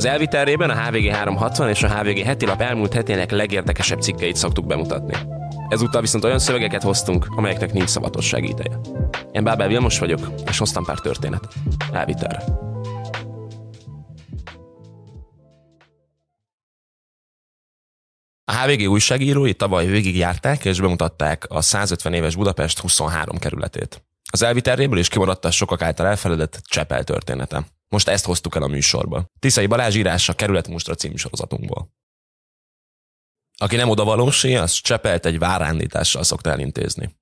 Az elviterjében a HVG 360 és a HVG heti lap elmúlt hetének legérdekesebb cikkeit szoktuk bemutatni. Ezúttal viszont olyan szövegeket hoztunk, amelyeknek nincs szabatosság ideje. Én Bábel Vilmos vagyok, és hoztam pár történet Elviter. A HVG újságírói tavaly végigjárták és bemutatták a 150 éves Budapest 23 kerületét. Az elviterréből is kimaradt a sokak által elfeledett Csepel története. Most ezt hoztuk el a műsorba. Tiszai Balázs írása kerület mostra című sorozatunkból. Aki nem oda valósi, az csepelt egy várándítással szokta elintézni.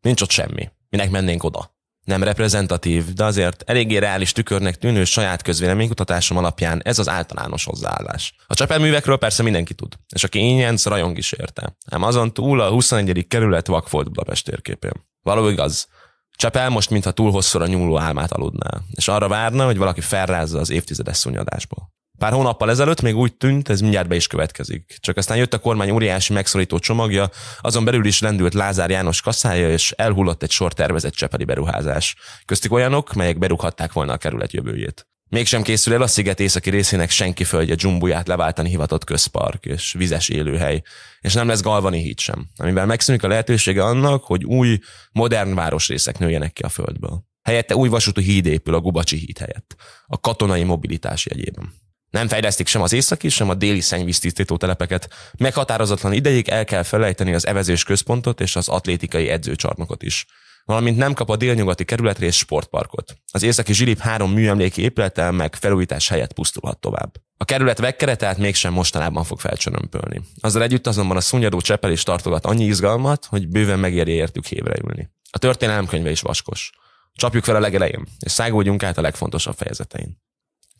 Nincs ott semmi. Minek mennénk oda? Nem reprezentatív, de azért eléggé reális tükörnek tűnő saját közvéleménykutatásom alapján ez az általános hozzáállás. A csepelművekről persze mindenki tud, és aki ingyenc, rajong is érte. Ám azon túl a 21. kerület vakfolt Budapest térképén. Való igaz, Csapel most, mintha túl hosszúra nyúló álmát aludná, és arra várna, hogy valaki felrázza az évtizedes szúnyadásból. Pár hónappal ezelőtt még úgy tűnt, ez mindjárt be is következik. Csak aztán jött a kormány óriási megszorító csomagja, azon belül is lendült Lázár János kasszája, és elhullott egy sor tervezett csepeli beruházás. Köztük olyanok, melyek berúghatták volna a kerület jövőjét. Mégsem készül el a sziget északi részének senki földje dzsumbuját leváltani hivatott közpark és vizes élőhely, és nem lesz galvani híd sem, amivel megszűnik a lehetősége annak, hogy új, modern városrészek nőjenek ki a földből. Helyette új vasúti híd épül a Gubacsi híd helyett, a katonai mobilitás jegyében. Nem fejlesztik sem az északi, sem a déli szennyvíztisztító telepeket. Meghatározatlan ideig el kell felejteni az evezős központot és az atlétikai edzőcsarnokot is valamint nem kap a délnyugati kerületrész sportparkot. Az északi zsilip három műemléki épülettel meg felújítás helyett pusztulhat tovább. A kerület tehát mégsem mostanában fog felcsönömpölni. Azzal együtt azonban a szunyadó csepel is tartogat annyi izgalmat, hogy bőven megéri értük hévre ülni. A történelemkönyve is vaskos. Csapjuk fel a legelején, és szágódjunk át a legfontosabb fejezetein.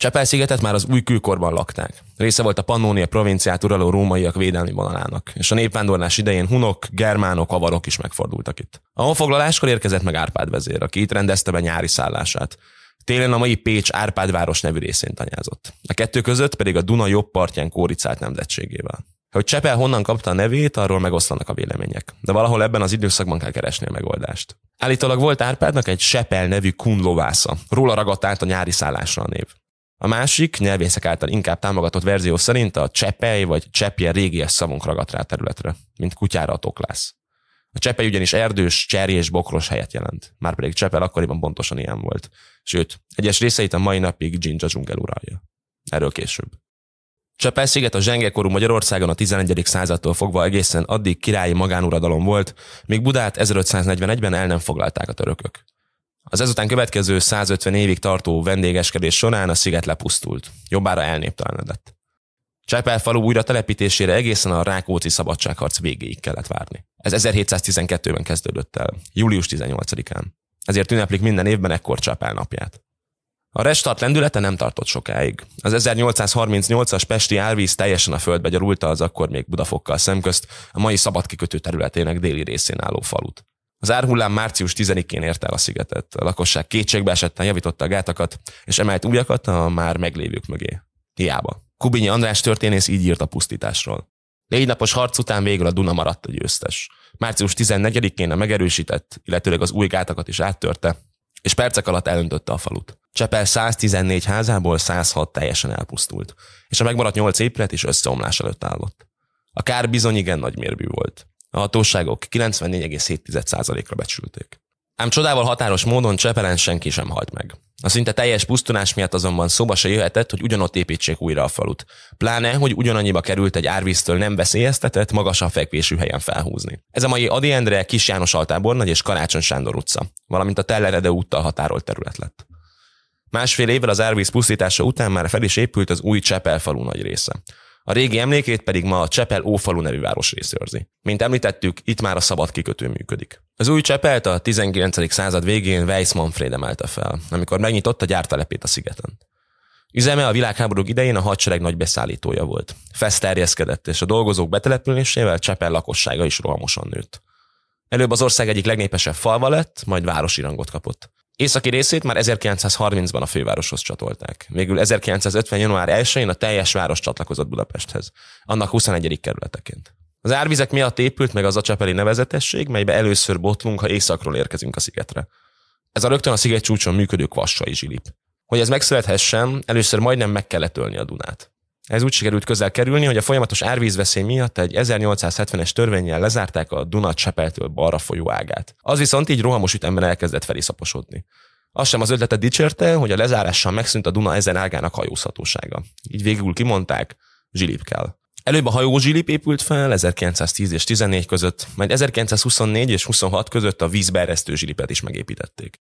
Csepel-szigetet már az új kőkorban lakták. Része volt a Pannonia provinciát uraló rómaiak védelmi vonalának, és a népvándorlás idején hunok, germánok, avarok is megfordultak itt. A honfoglaláskor érkezett meg Árpád vezér, aki itt rendezte be nyári szállását. Télen a mai Pécs Árpádváros nevű részén tanyázott. A kettő között pedig a Duna jobb partján kóricált nemzetségével. Hogy Csepel honnan kapta a nevét, arról megoszlanak a vélemények. De valahol ebben az időszakban kell keresni a megoldást. Állítólag volt Árpádnak egy Csepel nevű kunlovásza. Róla ragadt át a nyári szállásra a név. A másik nyelvészek által inkább támogatott verzió szerint a csepej vagy csepje régies szavunk ragadt rá területre, mint kutyára a toklász. A csepej ugyanis erdős, cserjés, bokros helyet jelent. Márpedig csepel akkoriban pontosan ilyen volt. Sőt, egyes részeit a mai napig Jinja dzsungel uralja. Erről később. Csepel-sziget a zsengekorú Magyarországon a 11. századtól fogva egészen addig királyi magánuradalom volt, míg Budát 1541-ben el nem foglalták a törökök. Az ezután következő 150 évig tartó vendégeskedés során a sziget lepusztult, jobbára elnéptelenedett. Csepel falu újra telepítésére egészen a Rákóczi szabadságharc végéig kellett várni. Ez 1712-ben kezdődött el, július 18-án. Ezért ünneplik minden évben ekkor Csepel napját. A restart lendülete nem tartott sokáig. Az 1838-as Pesti árvíz teljesen a földbe gyarulta az akkor még Budafokkal szemközt, a mai szabadkikötő területének déli részén álló falut. Az árhullám március 10-én ért el a szigetet. A lakosság kétségbe esetten javította a gátakat, és emelt újakat a már meglévők mögé. Hiába. Kubinyi András történész így írt a pusztításról. Négy napos harc után végül a Duna maradt a győztes. Március 14-én a megerősített, illetőleg az új gátakat is áttörte, és percek alatt elöntötte a falut. Csepel 114 házából 106 teljesen elpusztult, és a megmaradt 8 épület is összeomlás előtt állott. A kár bizony igen nagy mérbű volt. A hatóságok 94,7%-ra becsülték. Ám csodával határos módon Csepelen senki sem halt meg. A szinte teljes pusztulás miatt azonban szóba se jöhetett, hogy ugyanott építsék újra a falut. Pláne, hogy ugyanannyiba került egy árvíztől nem veszélyeztetett, magasabb fekvésű helyen felhúzni. Ez a mai Adi Endre, Kis János Altábornagy és Karácsony Sándor utca, valamint a Tellerede úttal határolt terület lett. Másfél évvel az árvíz pusztítása után már fel is épült az új Csepel falu nagy része a régi emlékét pedig ma a Csepel Ófalu nevű város részőrzi. Mint említettük, itt már a szabad kikötő működik. Az új Csepelt a 19. század végén Weiss Manfred emelte fel, amikor megnyitotta gyártelepét a szigeten. Üzeme a világháborúk idején a hadsereg nagy beszállítója volt. Fesz terjeszkedett, és a dolgozók betelepülésével Csepel lakossága is rohamosan nőtt. Előbb az ország egyik legnépesebb falva lett, majd városi rangot kapott. Északi részét már 1930-ban a fővároshoz csatolták. Végül 1950. január 1-én a teljes város csatlakozott Budapesthez, annak 21. kerületeként. Az árvizek miatt épült meg az csepeli nevezetesség, melybe először botlunk, ha északról érkezünk a szigetre. Ez a rögtön a sziget csúcson működő kvassai zsilip. Hogy ez megszülethessen, először majdnem meg kellett ölni a Dunát. Ez úgy sikerült közel kerülni, hogy a folyamatos árvízveszély miatt egy 1870-es törvényjel lezárták a Duna Csepeltől balra folyó ágát. Az viszont így rohamos ütemben elkezdett feliszaposodni. Azt sem az ötletet dicsérte, hogy a lezárással megszűnt a Duna ezen ágának hajózhatósága. Így végül kimondták, zsilip kell. Előbb a hajó zsilip épült fel 1910 és 14 között, majd 1924 és 26 között a vízbeeresztő zsilipet is megépítették.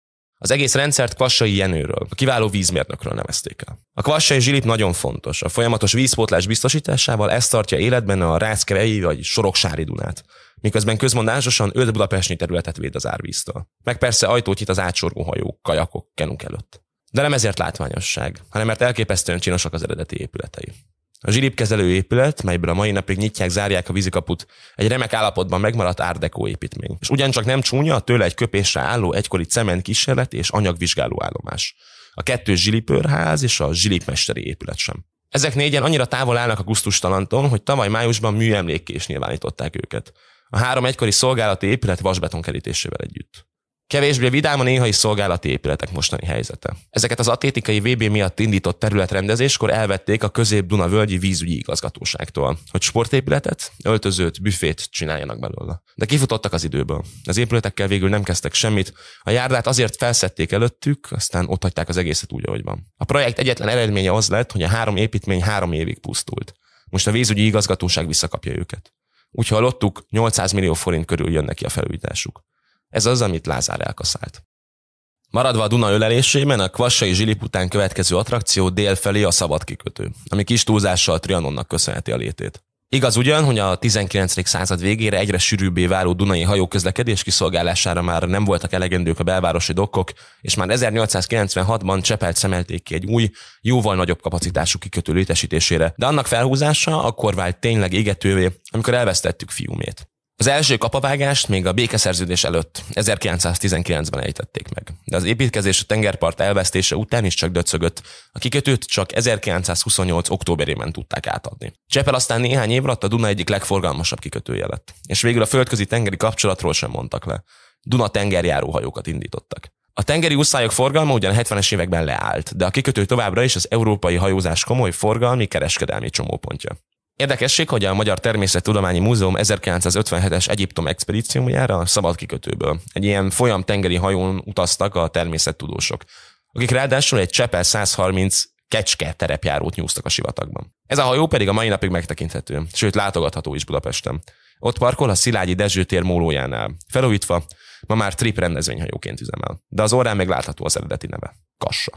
Az egész rendszert Kvassai Jenőről, a kiváló vízmérnökről nevezték el. A Kvassai zsilip nagyon fontos. A folyamatos vízpótlás biztosításával ez tartja életben a Ráckevei vagy Soroksári Dunát, miközben közmondásosan öt budapesti területet véd az árvíztől. Meg persze ajtót itt az átsorgó hajók, kajakok, kenunk előtt. De nem ezért látványosság, hanem mert elképesztően csinosak az eredeti épületei. A zsilipkezelő épület, melyből a mai napig nyitják, zárják a vízikaput, egy remek állapotban megmaradt árdekó építmény. És ugyancsak nem csúnya, tőle egy köpésre álló egykori cement kísérlet és anyagvizsgáló állomás. A kettő zsilipőrház és a zsilipmesteri épület sem. Ezek négyen annyira távol állnak a gusztustalantól, hogy tavaly májusban műemlékké is nyilvánították őket. A három egykori szolgálati épület vasbetonkerítésével együtt. Kevésbé vidám a néhai szolgálati épületek mostani helyzete. Ezeket az atlétikai VB miatt indított területrendezéskor elvették a közép völgyi vízügyi igazgatóságtól, hogy sportépületet, öltözőt, büfét csináljanak belőle. De kifutottak az időből. Az épületekkel végül nem kezdtek semmit, a járdát azért felszették előttük, aztán ott hagyták az egészet úgy, ahogy van. A projekt egyetlen eredménye az lett, hogy a három építmény három évig pusztult. Most a vízügyi igazgatóság visszakapja őket. Úgy hallottuk, 800 millió forint körül jön neki a felújításuk. Ez az, amit Lázár elkaszált. Maradva a Duna ölelésében, a Kvassai Zsilip után következő attrakció dél felé a szabad kikötő, ami kis túlzással Trianonnak köszönheti a létét. Igaz ugyan, hogy a 19. század végére egyre sűrűbbé váló Dunai hajóközlekedés kiszolgálására már nem voltak elegendők a belvárosi dokkok, és már 1896-ban Csepelt szemelték ki egy új, jóval nagyobb kapacitású kikötő létesítésére, de annak felhúzása akkor vált tényleg égetővé, amikor elvesztettük fiumét. Az első kapavágást még a békeszerződés előtt 1919-ben ejtették meg, de az építkezés a tengerpart elvesztése után is csak döcögött, a kikötőt csak 1928. októberében tudták átadni. Csepel aztán néhány év alatt a Duna egyik legforgalmasabb kikötője lett, és végül a földközi tengeri kapcsolatról sem mondtak le. Duna hajókat indítottak. A tengeri úszályok forgalma ugyan 70-es években leállt, de a kikötő továbbra is az európai hajózás komoly forgalmi kereskedelmi csomópontja. Érdekesség, hogy a Magyar Természettudományi Múzeum 1957-es Egyiptom expedíciójára a szabad kikötőből. Egy ilyen folyam tengeri hajón utaztak a természettudósok, akik ráadásul egy csepe 130 kecske terepjárót nyúztak a sivatagban. Ez a hajó pedig a mai napig megtekinthető, sőt látogatható is Budapesten. Ott parkol a Szilágyi Dezső tér mólójánál, felújítva, ma már trip rendezvényhajóként üzemel, de az órán még látható az eredeti neve, Kassa.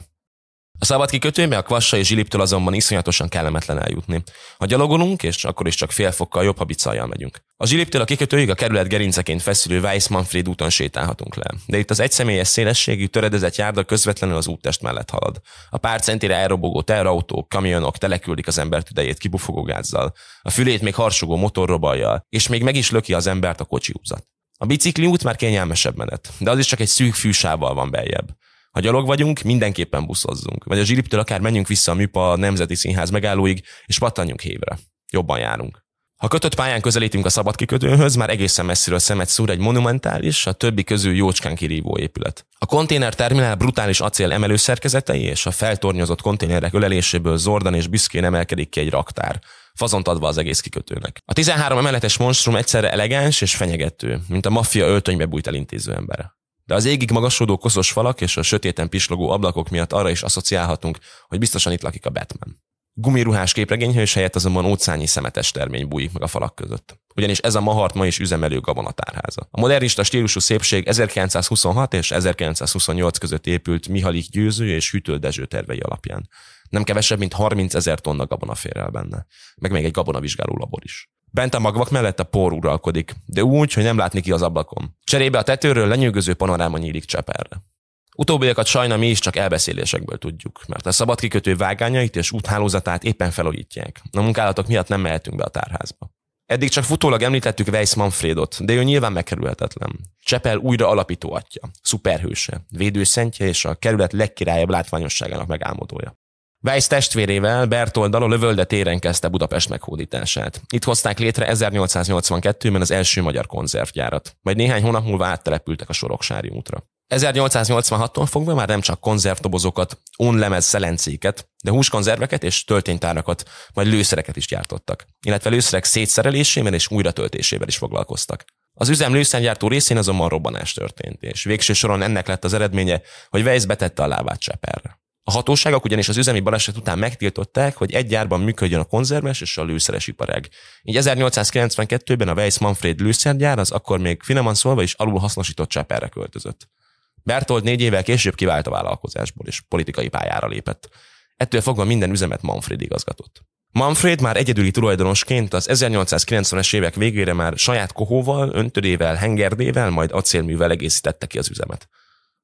A szabad kikötőbe a Kvassa és Zsiliptől azonban iszonyatosan kellemetlen eljutni. Ha gyalogolunk, és akkor is csak fél fokkal jobb, ha bicajjal megyünk. A Zsiliptől a kikötőig a kerület gerinceként feszülő Weiss-Manfred úton sétálhatunk le, de itt az egyszemélyes szélességű, töredezett járda közvetlenül az úttest mellett halad. A pár centire elrobogó teherautók, kamionok teleküldik az ember tüdejét kibufogó gázzal, a fülét még harsogó motorrobajjal, és még meg is löki az embert a kocsi húzat. A bicikli út már kényelmesebb menet, de az is csak egy szűk fűsával van beljebb. Ha gyalog vagyunk, mindenképpen buszozzunk. Vagy a zsiliptől akár menjünk vissza a műpa a Nemzeti Színház megállóig, és pattanjunk hévre. Jobban járunk. Ha kötött pályán közelítünk a szabad kikötőhöz, már egészen messziről szemet szúr egy monumentális, a többi közül jócskán kirívó épület. A konténer terminál brutális acél emelő szerkezetei és a feltornyozott konténerek öleléséből zordan és büszkén emelkedik ki egy raktár, fazont adva az egész kikötőnek. A 13 emeletes monstrum egyszerre elegáns és fenyegető, mint a maffia öltönybe bújt elintéző ember de az égig magasodó koszos falak és a sötéten pislogó ablakok miatt arra is asszociálhatunk, hogy biztosan itt lakik a Batman. Gumiruhás képregényhős helyett azonban óceáni szemetes termény bújik meg a falak között. Ugyanis ez a Mahart ma is üzemelő gabonatárháza. A modernista stílusú szépség 1926 és 1928 között épült Mihalik Győző és hűtöldező tervei alapján. Nem kevesebb, mint 30 ezer tonna gabona fér el benne. Meg még egy gabonavizsgáló labor is. Bent a magvak mellett a por uralkodik, de úgy, hogy nem látni ki az ablakon. Cserébe a tetőről lenyűgöző panoráma nyílik Csepelre. Utóbbiakat sajna mi is csak elbeszélésekből tudjuk, mert a szabad kikötő vágányait és úthálózatát éppen felújítják. A munkálatok miatt nem mehetünk be a tárházba. Eddig csak futólag említettük Weiss Manfredot, de ő nyilván megkerülhetetlen. Csepel újra alapító atya, szuperhőse, védőszentje és a kerület legkirályabb látványosságának megálmodója. Weiss testvérével Bertoldal a Lövölde kezdte Budapest meghódítását. Itt hozták létre 1882-ben az első magyar konzervgyárat, majd néhány hónap múlva áttelepültek a Soroksári útra. 1886-tól fogva már nem csak konzervdobozokat, onlemez szelencéket, de húskonzerveket és tölténytárakat, majd lőszereket is gyártottak, illetve lőszerek szétszerelésével és újratöltésével is foglalkoztak. Az üzem lőszergyártó részén azonban robbanás történt, és végső soron ennek lett az eredménye, hogy Weiss betette a lábát cseperre. A hatóságok ugyanis az üzemi baleset után megtiltották, hogy egy gyárban működjön a konzerves és a lőszeres iparág. Így 1892-ben a Weiss Manfred lőszergyár az akkor még finoman szólva is alul hasznosított csepelre költözött. Bertolt négy évvel később kivált a vállalkozásból és politikai pályára lépett. Ettől fogva minden üzemet Manfred igazgatott. Manfred már egyedüli tulajdonosként az 1890-es évek végére már saját kohóval, öntödével, hengerdével, majd acélművel egészítette ki az üzemet.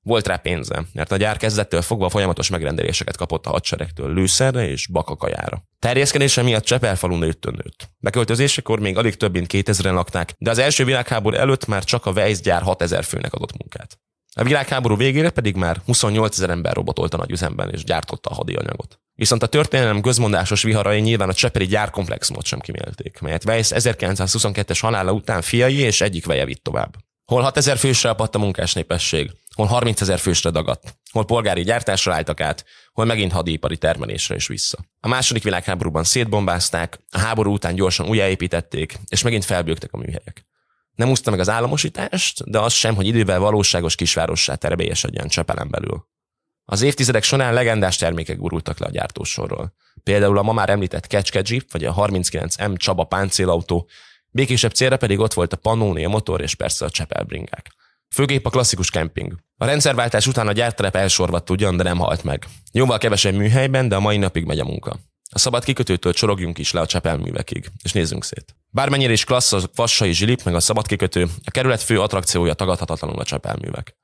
Volt rá pénze, mert a gyár kezdettől fogva folyamatos megrendeléseket kapott a hadseregtől lőszerre és bakakajára. Terjeszkedése miatt csepelfalun nőttön nőtt. Beköltözésekor még alig több mint 2000-en lakták, de az első világháború előtt már csak a Weiss gyár 6000 főnek adott munkát. A világháború végére pedig már 28 ezer ember robotolt a nagyüzemben és gyártotta a hadianyagot. Viszont a történelem közmondásos viharai nyilván a Cseperi gyárkomplexumot sem kimélték, melyet Weiss 1922-es halála után fiai és egyik veje vitt tovább. Hol 6 ezer fősre apadt a munkás népesség, hol 30 ezer fősre dagadt, hol polgári gyártásra álltak át, hol megint hadipari termelésre is vissza. A második világháborúban szétbombázták, a háború után gyorsan újjáépítették, és megint felbőgtek a műhelyek. Nem úszta meg az államosítást, de az sem, hogy idővel valóságos kisvárossá terebélyesedjen Csepelen belül. Az évtizedek során legendás termékek gurultak le a gyártósorról. Például a ma már említett Kecske Jeep, vagy a 39M Csaba páncélautó, Békésebb célra pedig ott volt a Pannonia motor és persze a csepelbringák. Főgép a klasszikus kemping. A rendszerváltás után a gyártelep elsorvadt ugyan, de nem halt meg. Jóval kevesebb műhelyben, de a mai napig megy a munka. A szabad kikötőtől csorogjunk is le a csepelművekig, és nézzünk szét. Bármennyire is klassz a vassai zsilip, meg a szabad kikötő, a kerület fő attrakciója tagadhatatlanul a csepelművek.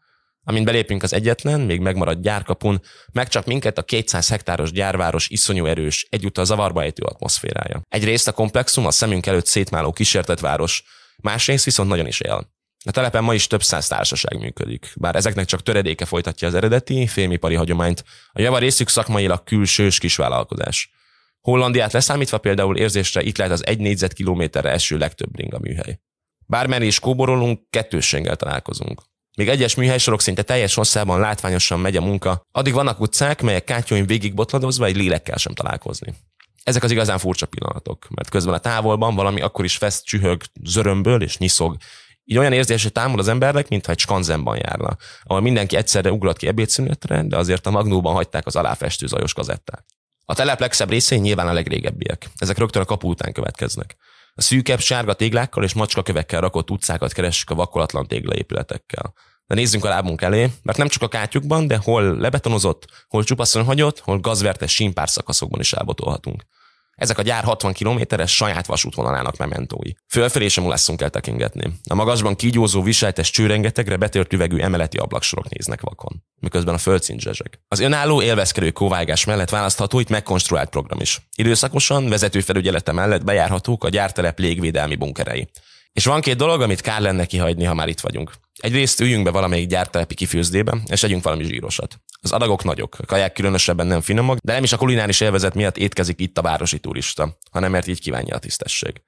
Amint belépünk az egyetlen, még megmaradt gyárkapun, megcsap minket a 200 hektáros gyárváros iszonyú erős, egyúttal zavarba ejtő atmoszférája. Egyrészt a komplexum a szemünk előtt szétmáló város, másrészt viszont nagyon is él. A telepen ma is több száz társaság működik, bár ezeknek csak töredéke folytatja az eredeti, fémipari hagyományt. A java részük szakmailag külsős kisvállalkozás. Hollandiát leszámítva például érzésre itt lehet az egy négyzetkilométerre eső legtöbb ringa műhely. Bármerre is kóborolunk, kettősséggel találkozunk. Még egyes műhelysorok szinte teljes hosszában látványosan megy a munka, addig vannak utcák, melyek végig végigbotladozva egy lélekkel sem találkozni. Ezek az igazán furcsa pillanatok, mert közben a távolban valami akkor is fest csühög zörömből és nyiszog. Így olyan hogy támul az embernek, mintha egy skanzenban járna, ahol mindenki egyszerre ugrott ki ebédszünetre, de azért a magnóban hagyták az aláfestő zajos kazettát. A telep legszebb részén nyilván a legrégebbiek. Ezek rögtön a kapu után következnek. A szűkebb sárga téglákkal és kövekkel rakott utcákat keressük a vakolatlan téglaépületekkel de nézzünk a lábunk elé, mert nem csak a kátyukban, de hol lebetonozott, hol csupaszon hagyott, hol gazvertes simpár szakaszokban is elbotolhatunk. Ezek a gyár 60 kilométeres saját vasútvonalának mementói. Fölfelé sem leszünk el tekingetni. A magasban kígyózó viseltes csőrengetegre betört üvegű emeleti ablaksorok néznek vakon, miközben a földszint zsezsek. Az önálló élvezkedő kóvágás mellett választható itt megkonstruált program is. Időszakosan vezetőfelügyelete mellett bejárhatók a gyártelep légvédelmi bunkerei. És van két dolog, amit kár lenne kihagyni, ha már itt vagyunk. Egyrészt üljünk be valamelyik gyártelepi kifőzdébe, és együnk valami zsírosat. Az adagok nagyok, a kaják különösebben nem finomak, de nem is a kulináris élvezet miatt étkezik itt a városi turista, hanem mert így kívánja a tisztesség.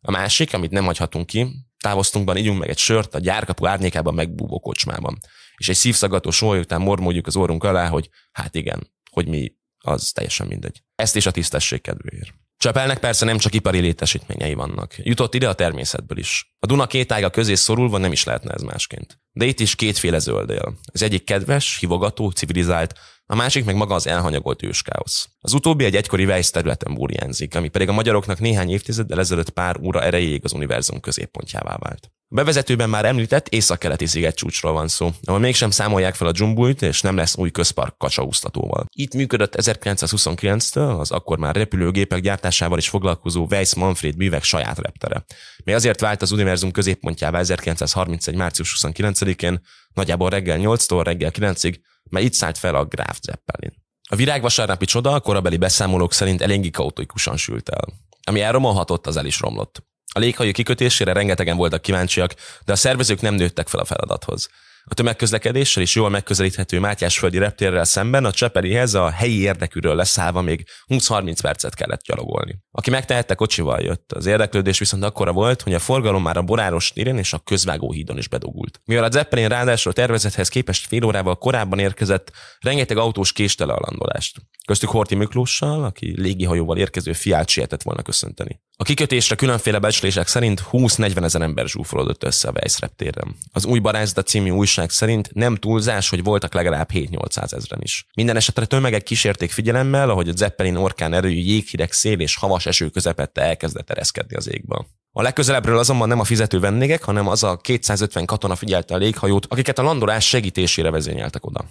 A másik, amit nem hagyhatunk ki, távoztunkban ígyunk meg egy sört a gyárkapu árnyékában megbúvó kocsmában. És egy szívszagató sóly után mormódjuk az orrunk alá, hogy hát igen, hogy mi, az teljesen mindegy. Ezt is a tisztesség kedvéért. Csepelnek persze nem csak ipari létesítményei vannak. Jutott ide a természetből is. A Duna két ága közé szorulva nem is lehetne ez másként. De itt is kétféle él. Az egyik kedves, hivogató, civilizált, a másik meg maga az elhanyagolt őskáosz. Az utóbbi egy egykori Weiss területen burjánzik, ami pedig a magyaroknak néhány évtizeddel ezelőtt pár óra erejéig az univerzum középpontjává vált. Bevezetőben már említett északkeleti csúcsról van szó, ahol mégsem számolják fel a dzsumbújt, és nem lesz új közpark kacsaúsztatóval. Itt működött 1929-től az akkor már repülőgépek gyártásával is foglalkozó Weiss Manfred művek saját reptere. Mi azért vált az univerzum középpontjává 1931. március 29-én, nagyjából reggel 8-tól reggel 9-ig, mert itt szállt fel a Graf Zeppelin. A virágvasárnapi csoda a korabeli beszámolók szerint eléggé kaotikusan sült el. Ami elromolhatott, az el is romlott. A léghajó kikötésére rengetegen voltak kíváncsiak, de a szervezők nem nőttek fel a feladathoz. A tömegközlekedéssel is jól megközelíthető Mátyásföldi reptérrel szemben a Cseperihez a helyi érdekűről leszállva még 20-30 percet kellett gyalogolni. Aki megtehette, kocsival jött. Az érdeklődés viszont akkora volt, hogy a forgalom már a Boráros téren és a közvágó hídon is bedugult. Mivel a Zeppelin ráadásul a tervezethez képest fél órával korábban érkezett, rengeteg autós késtele a landolást. Köztük Horti Miklóssal, aki légihajóval érkező fiát sietett volna köszönteni. A kikötésre különféle becslések szerint 20-40 ezer ember zsúfolódott össze a Weiss reptéren. Az új barázda című újság szerint nem túlzás, hogy voltak legalább 7-800 ezeren is. Minden esetre tömegek kísérték figyelemmel, ahogy a Zeppelin orkán erőjű jéghideg szél és havas eső közepette elkezdett ereszkedni az égbe. A legközelebbről azonban nem a fizető vendégek, hanem az a 250 katona figyelte a léghajót, akiket a landolás segítésére vezényeltek oda.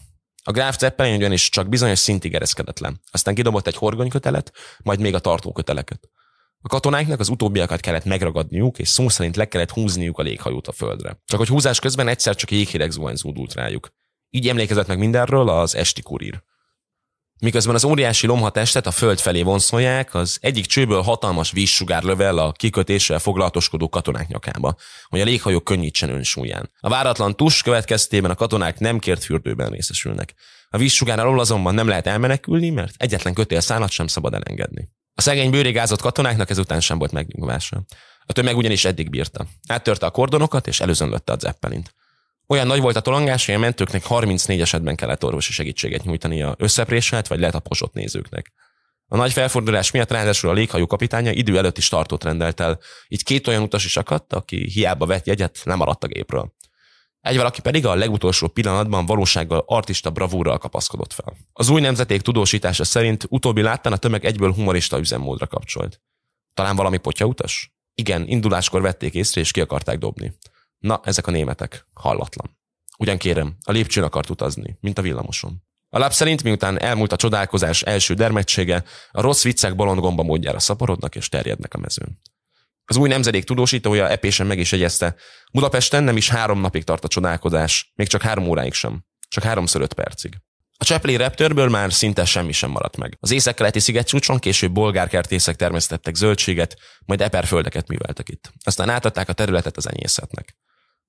A gráf Zeppelin ugyanis csak bizonyos szintig ereszkedett le. Aztán kidobott egy horgonykötelet, majd még a tartóköteleket. A katonáknak az utóbbiakat kellett megragadniuk, és szó szerint le kellett húzniuk a léghajót a földre. Csak hogy húzás közben egyszer csak jéghideg zuhany zúdult rájuk. Így emlékezett meg mindenről az esti kurír. Miközben az óriási lomhatestet a föld felé vonszolják, az egyik csőből hatalmas vízsugár lövel a kikötéssel foglalatoskodó katonák nyakába, hogy a léghajó könnyítsen önsúlyán. A váratlan tus következtében a katonák nem kért fürdőben részesülnek. A vízsugár alól azonban nem lehet elmenekülni, mert egyetlen szállat sem szabad elengedni. A szegény bőrigázott katonáknak ezután sem volt megnyugvása. A tömeg ugyanis eddig bírta. Áttörte a kordonokat, és előzönlötte a zeppelint. Olyan nagy volt a tolongás, hogy a mentőknek 34 esetben kellett orvosi segítséget nyújtani a összepréselt vagy letaposott nézőknek. A nagy felfordulás miatt ráadásul a léghajó kapitánya idő előtt is tartót rendelt el, így két olyan utas is akadt, aki hiába vett jegyet, nem maradt a gépről. Egy valaki pedig a legutolsó pillanatban valósággal artista bravúrral kapaszkodott fel. Az új nemzeték tudósítása szerint utóbbi láttán a tömeg egyből humorista üzemmódra kapcsolt. Talán valami potya utas? Igen, induláskor vették észre és ki akarták dobni. Na, ezek a németek. Hallatlan. Ugyan kérem, a lépcsőn akart utazni, mint a villamoson. A lap szerint miután elmúlt a csodálkozás első dermedtsége, a rossz viccek bolond gomba módjára szaporodnak és terjednek a mezőn. Az új nemzedék tudósítója epésen meg is jegyezte, Budapesten nem is három napig tart a csodálkozás, még csak három óráig sem, csak háromszor öt percig. A Chaplin reptörből már szinte semmi sem maradt meg. Az sziget csúcson később bolgárkertészek termesztettek zöldséget, majd eperföldeket műveltek itt. Aztán átadták a területet az enyészetnek.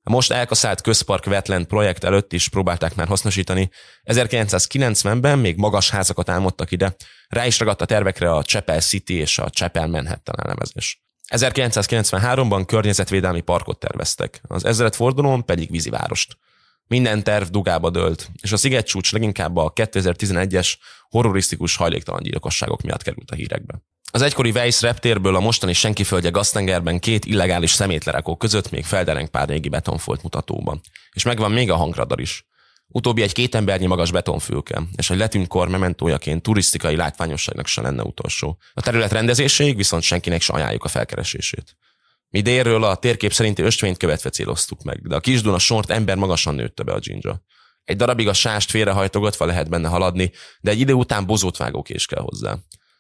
A most elkaszált közpark Wetland projekt előtt is próbálták már hasznosítani. 1990-ben még magas házakat álmodtak ide, rá is ragadt a tervekre a Chapel City és a Chapel Manhattan elnevezés. 1993-ban környezetvédelmi parkot terveztek, az ezeret fordulón pedig vízivárost. Minden terv dugába dőlt, és a szigetcsúcs leginkább a 2011-es horrorisztikus hajléktalan gyilkosságok miatt került a hírekbe. Az egykori Weiss reptérből a mostani senki földje Gasztengerben két illegális szemétlerekó között még felderenk pár régi betonfolt mutatóban. És megvan még a hangradar is. Utóbbi egy két embernyi magas betonfülke, és egy letűnkor mementójaként turisztikai látványosságnak se lenne utolsó. A terület rendezéséig viszont senkinek se ajánljuk a felkeresését. Mi délről a térkép szerinti ösvényt követve céloztuk meg, de a kisduna sort ember magasan nőtte be a dzsindzsa. Egy darabig a sást félrehajtogatva lehet benne haladni, de egy idő után bozót vágókés kell hozzá.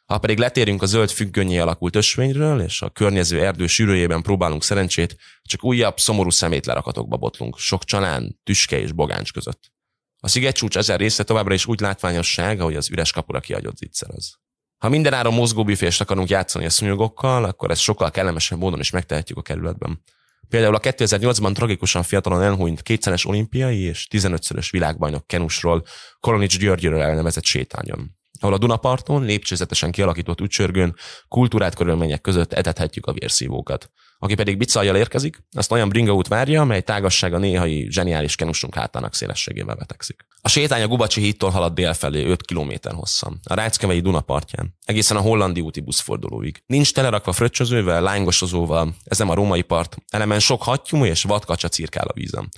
Ha pedig letérünk a zöld függönnyé alakult ösvényről, és a környező erdő sűrűjében próbálunk szerencsét, csak újabb, szomorú szemétlerakatokba botlunk, sok csalán, tüske és bogáncs között. A szigetcsúcs ezer része továbbra is úgy látványosság, ahogy az üres kapura kiagyott az. Ha mindenáron mozgóbüfést akarunk játszani a szúnyogokkal, akkor ezt sokkal kellemesebb módon is megtehetjük a kerületben. Például a 2008-ban tragikusan fiatalon elhunyt kétszeres olimpiai és 15-szörös világbajnok kenusról Kolonics Györgyről elnevezett sétányon ahol a Dunaparton lépcsőzetesen kialakított útcsörgőn kultúrát körülmények között etethetjük a vérszívókat. Aki pedig bicajjal érkezik, azt olyan út várja, amely tágassága néhai zseniális kenusunk hátának szélességével vetekszik. A sétány a Gubacsi hídtól halad délfelé 5 km hosszan, a Ráckevei Dunapartján, egészen a hollandi úti buszfordulóig. Nincs telerakva fröccsözővel, lángosozóval, ez nem a római part, elemen sok hattyú és vadkacsa cirkál a vízem.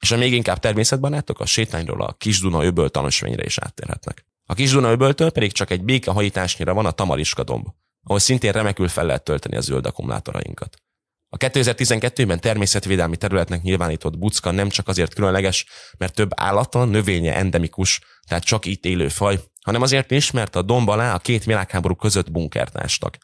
És a még inkább természetben természetbarátok a sétányról a Duna öböl tanúsvényre is áttérhetnek. A kis Duna öböltől pedig csak egy hajításnyira van a Tamariska domb, ahol szintén remekül fel lehet tölteni a zöld akkumulátorainkat. A 2012-ben természetvédelmi területnek nyilvánított bucka nem csak azért különleges, mert több állata, növénye endemikus, tehát csak itt élő faj, hanem azért is, mert a domb alá a két világháború között bunkert ástak.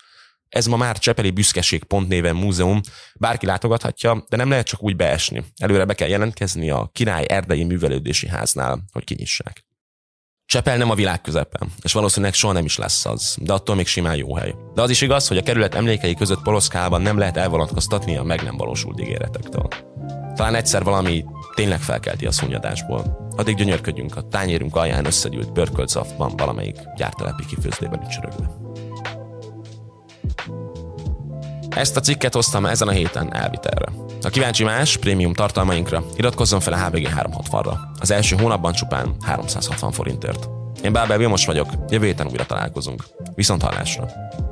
Ez ma már Csepeli Büszkeség pont néven múzeum, bárki látogathatja, de nem lehet csak úgy beesni. Előre be kell jelentkezni a Király Erdei Művelődési Háznál, hogy kinyissák. Csepel nem a világ közepén, és valószínűleg soha nem is lesz az, de attól még simán jó hely. De az is igaz, hogy a kerület emlékei között Poloszkában nem lehet elvonatkoztatni a meg nem valósult ígéretektől. Talán egyszer valami tényleg felkelti a szunnyadásból. Addig gyönyörködjünk a tányérünk alján összegyűlt pörkölt valamelyik gyártelepi kifőzdében ücsörögve. Ezt a cikket hoztam ezen a héten elviterre. Ha kíváncsi más prémium tartalmainkra, iratkozzon fel a HBG 360-ra. Az első hónapban csupán 360 forintért. Én Bábel Vilmos vagyok, jövő héten újra találkozunk. Viszont hallásra!